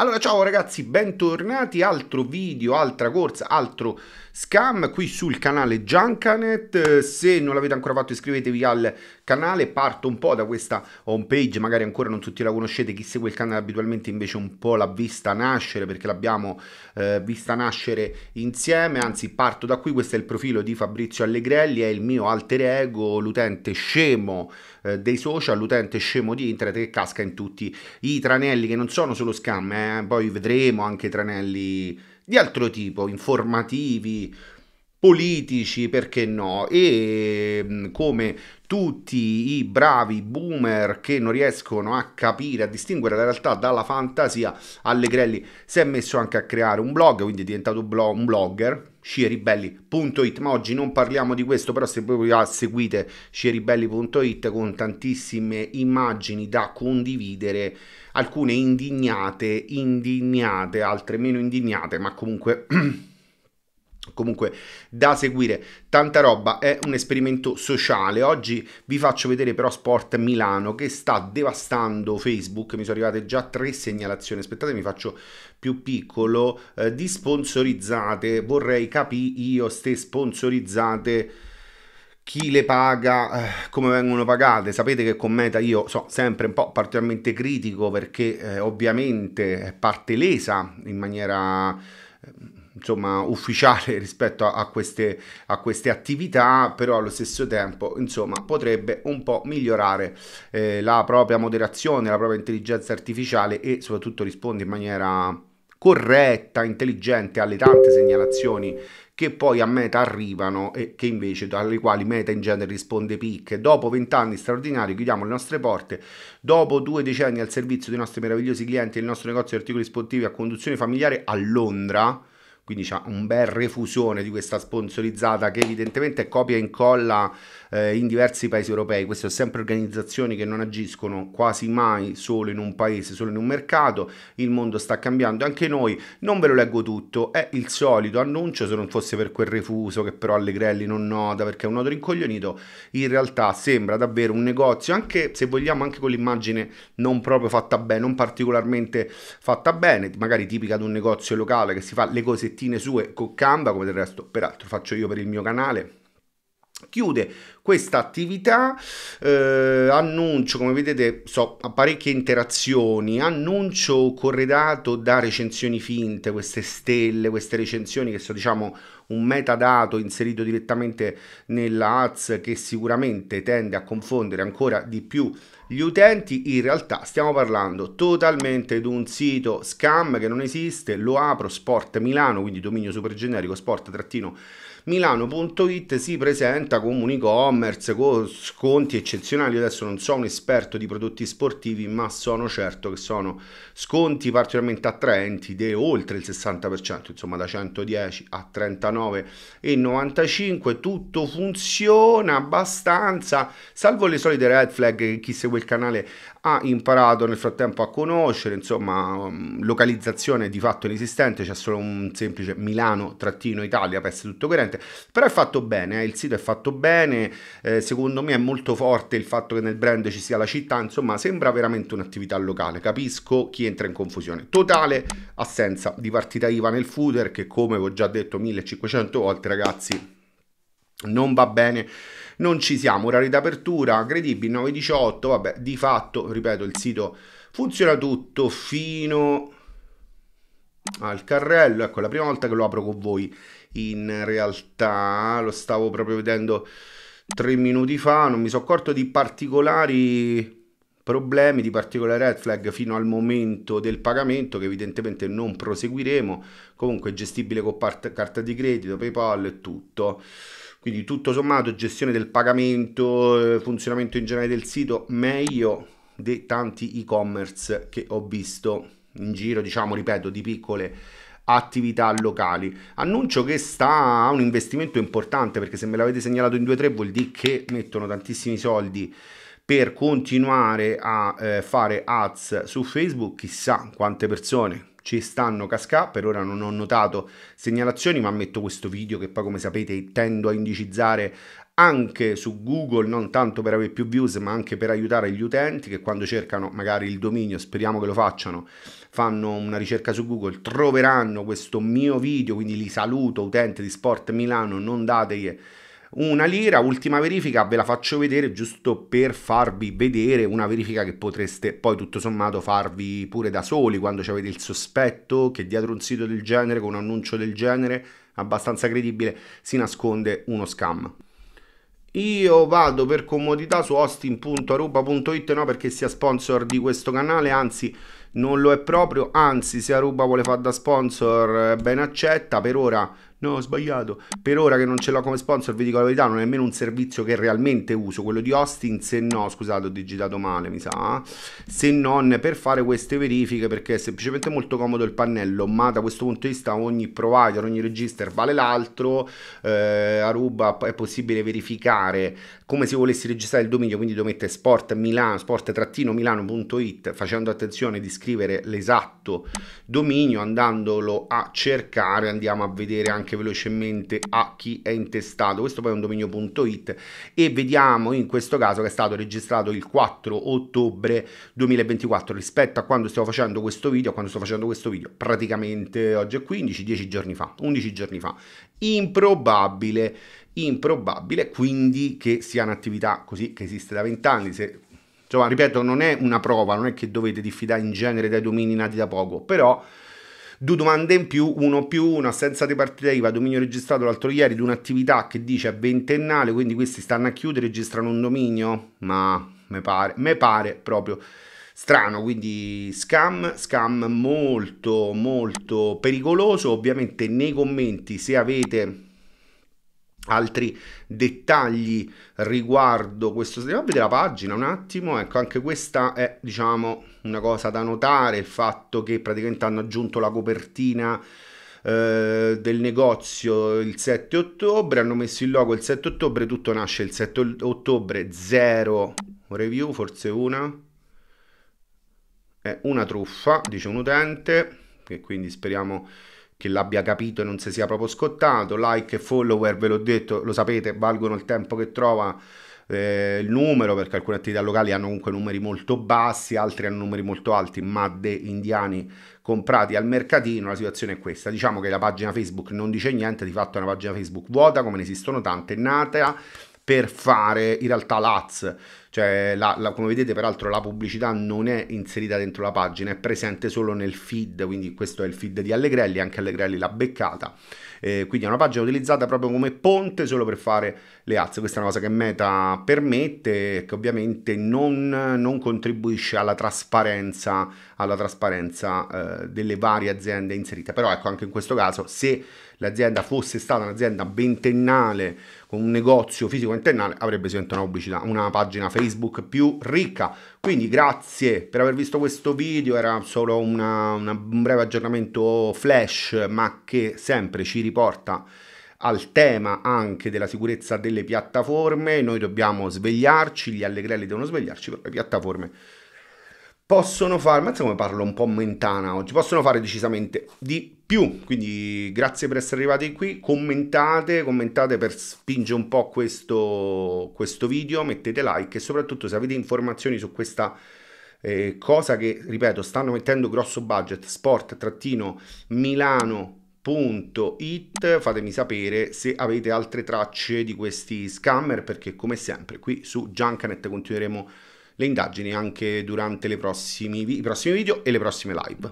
Allora ciao ragazzi, bentornati, altro video, altra corsa, altro scam qui sul canale Giancanet. Se non l'avete ancora fatto iscrivetevi al canale, parto un po' da questa home page, magari ancora non tutti la conoscete, chi segue il canale abitualmente invece un po' l'ha vista nascere perché l'abbiamo eh, vista nascere insieme, anzi parto da qui, questo è il profilo di Fabrizio Allegrelli, è il mio alter ego, l'utente scemo eh, dei social, l'utente scemo di internet che casca in tutti i tranelli che non sono solo scam, eh? poi vedremo anche tranelli di altro tipo, informativi, politici, perché no? E mm, come tutti i bravi boomer che non riescono a capire, a distinguere la realtà dalla fantasia, Allegrelli si è messo anche a creare un blog, quindi è diventato blog, un blogger, sceribelli.it, ma oggi non parliamo di questo, però se voi ah, seguite sceribelli.it con tantissime immagini da condividere, alcune indignate, indignate, altre meno indignate, ma comunque... Comunque da seguire tanta roba, è un esperimento sociale. Oggi vi faccio vedere però Sport Milano che sta devastando Facebook. Mi sono arrivate già tre segnalazioni. Aspettate, mi faccio più piccolo. Eh, di sponsorizzate, vorrei capire io ste sponsorizzate chi le paga, eh, come vengono pagate. Sapete che con Meta io sono sempre un po' particolarmente critico perché eh, ovviamente parte lesa in maniera eh, insomma, ufficiale rispetto a, a, queste, a queste attività, però allo stesso tempo insomma, potrebbe un po' migliorare eh, la propria moderazione, la propria intelligenza artificiale e soprattutto risponde in maniera corretta, intelligente alle tante segnalazioni che poi a Meta arrivano e che invece alle quali Meta in genere risponde picche. Dopo vent'anni straordinari chiudiamo le nostre porte, dopo due decenni al servizio dei nostri meravigliosi clienti e il nostro negozio di articoli sportivi a conduzione familiare a Londra, quindi c'è un bel refusione di questa sponsorizzata che evidentemente copia e incolla eh, in diversi paesi europei. Queste sono sempre organizzazioni che non agiscono quasi mai solo in un paese, solo in un mercato. Il mondo sta cambiando, anche noi non ve lo leggo tutto, è il solito annuncio, se non fosse per quel refuso che però Allegrelli non nota perché è un nodo rincoglionito, in realtà sembra davvero un negozio, anche se vogliamo anche con l'immagine non proprio fatta bene, non particolarmente fatta bene, magari tipica di un negozio locale che si fa le cose pezzettine sue con Canva, come del resto peraltro faccio io per il mio canale, chiude questa attività eh, annuncio come vedete so parecchie interazioni annuncio corredato da recensioni finte queste stelle queste recensioni che sono diciamo un metadato inserito direttamente nella ads che sicuramente tende a confondere ancora di più gli utenti in realtà stiamo parlando totalmente di un sito scam che non esiste, lo apro Sport Milano, quindi dominio super generico sport-milano.it si presenta come un e-commerce con sconti eccezionali, adesso non sono un esperto di prodotti sportivi ma sono certo che sono sconti particolarmente attraenti di oltre il 60%, insomma da 110 a 39,95, tutto funziona abbastanza, salvo le solite red flag che chi segue quel canale ha imparato nel frattempo a conoscere, insomma, um, localizzazione di fatto inesistente, c'è solo un semplice Milano-Italia, per essere tutto coerente, però è fatto bene, eh, il sito è fatto bene, eh, secondo me è molto forte il fatto che nel brand ci sia la città, insomma, sembra veramente un'attività locale, capisco chi entra in confusione. Totale assenza di partita IVA nel footer che come ho già detto 1500 volte ragazzi non va bene, non ci siamo, orari d'apertura credibili 9.18, vabbè, di fatto, ripeto, il sito funziona tutto fino al carrello, ecco, la prima volta che lo apro con voi, in realtà lo stavo proprio vedendo tre minuti fa, non mi sono accorto di particolari problemi, di particolare red flag fino al momento del pagamento che evidentemente non proseguiremo, comunque gestibile con carta di credito, PayPal e tutto. Quindi tutto sommato gestione del pagamento, eh, funzionamento in generale del sito, meglio di tanti e-commerce che ho visto in giro, diciamo, ripeto, di piccole attività locali. Annuncio che sta a un investimento importante perché se me l'avete segnalato in 2-3 vuol dire che mettono tantissimi soldi per continuare a eh, fare ads su Facebook, chissà quante persone ci stanno cascà, per ora non ho notato segnalazioni, ma metto questo video che poi come sapete tendo a indicizzare anche su Google, non tanto per avere più views, ma anche per aiutare gli utenti che quando cercano magari il dominio, speriamo che lo facciano, fanno una ricerca su Google, troveranno questo mio video, quindi li saluto utenti di Sport Milano, non dategli una lira, ultima verifica, ve la faccio vedere giusto per farvi vedere una verifica che potreste poi tutto sommato farvi pure da soli quando avete il sospetto che dietro un sito del genere, con un annuncio del genere abbastanza credibile, si nasconde uno scam. Io vado per comodità su austin.aruba.it no perché sia sponsor di questo canale, anzi non lo è proprio, anzi se Aruba vuole fare da sponsor eh, ben accetta, per ora no ho sbagliato, per ora che non ce l'ho come sponsor vi dico la verità, non è nemmeno un servizio che realmente uso, quello di Austin se no, scusate ho digitato male mi sa, eh. se non per fare queste verifiche perché è semplicemente molto comodo il pannello, ma da questo punto di vista ogni provider, ogni register vale l'altro, eh, Aruba è possibile verificare come se volessi registrare il dominio, quindi dovete sport milano, sport-milano.it facendo attenzione di scrivere l'esatto dominio andandolo a cercare andiamo a vedere anche velocemente a chi è intestato questo poi è un dominio.it e vediamo in questo caso che è stato registrato il 4 ottobre 2024 rispetto a quando stiamo facendo questo video quando sto facendo questo video praticamente oggi è 15 10 giorni fa 11 giorni fa improbabile improbabile quindi che sia un'attività così che esiste da 20 anni se cioè, ripeto, non è una prova, non è che dovete diffidare in genere dai domini nati da poco, però due domande in più, uno più uno, assenza di partita IVA, dominio registrato l'altro ieri di un'attività che dice è ventennale, quindi questi stanno a chiudere, registrano un dominio, ma mi pare, me pare proprio strano, quindi scam, scam molto molto pericoloso, ovviamente nei commenti se avete altri dettagli riguardo questo andiamo a vedere la pagina un attimo ecco anche questa è diciamo una cosa da notare il fatto che praticamente hanno aggiunto la copertina eh, del negozio il 7 ottobre hanno messo il logo il 7 ottobre tutto nasce il 7 ottobre zero review forse una è una truffa dice un utente che quindi speriamo che l'abbia capito e non si sia proprio scottato. Like e follower, ve l'ho detto, lo sapete, valgono il tempo che trova eh, il numero, perché alcune attività locali hanno comunque numeri molto bassi, altri hanno numeri molto alti, ma dei indiani comprati al mercatino la situazione è questa. Diciamo che la pagina Facebook non dice niente, di fatto è una pagina Facebook vuota, come ne esistono tante, nata per fare in realtà l'AZ cioè, la, la, come vedete, peraltro, la pubblicità non è inserita dentro la pagina, è presente solo nel feed. Quindi, questo è il feed di Allegrelli. Anche Allegrelli l'ha beccata. Eh, quindi, è una pagina utilizzata proprio come ponte solo per fare le alze. Questa è una cosa che Meta permette, che ovviamente non, non contribuisce alla trasparenza, alla trasparenza eh, delle varie aziende inserite. Però, ecco, anche in questo caso, se l'azienda fosse stata un'azienda ventennale con un negozio fisico ventennale, avrebbe sicuramente una pubblicità, una pagina Facebook Facebook più ricca. Quindi grazie per aver visto questo video, era solo una, una, un breve aggiornamento flash ma che sempre ci riporta al tema anche della sicurezza delle piattaforme, noi dobbiamo svegliarci, gli allegrelli devono svegliarci, però le piattaforme possono fare, ma come parlo un po' mentana oggi, possono fare decisamente di più. Quindi grazie per essere arrivati qui, commentate, commentate per spingere un po' questo, questo video, mettete like e soprattutto se avete informazioni su questa eh, cosa che, ripeto, stanno mettendo grosso budget, sport-milano.it, fatemi sapere se avete altre tracce di questi scammer perché come sempre qui su Junkanet continueremo a le indagini anche durante prossimi, i prossimi video e le prossime live.